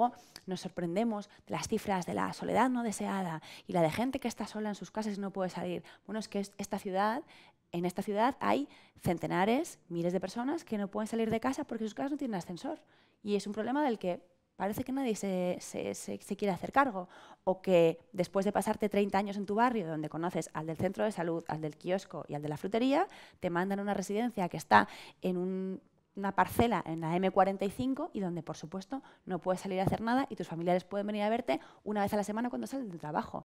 luego nos sorprendemos de las cifras de la soledad no deseada y la de gente que está sola en sus casas y no puede salir. Bueno, es que esta ciudad, en esta ciudad hay centenares, miles de personas que no pueden salir de casa porque sus casas no tienen ascensor. Y es un problema del que parece que nadie se, se, quiere hacer cargo. O que después de pasarte 30 años en tu barrio, donde conoces al del centro de salud, al del kiosco y al de la frutería, te mandan a una residencia que está en un una parcela en la M45 y donde, por supuesto, no puedes salir a hacer nada y tus familiares pueden venir a verte una vez a la semana cuando salen del trabajo.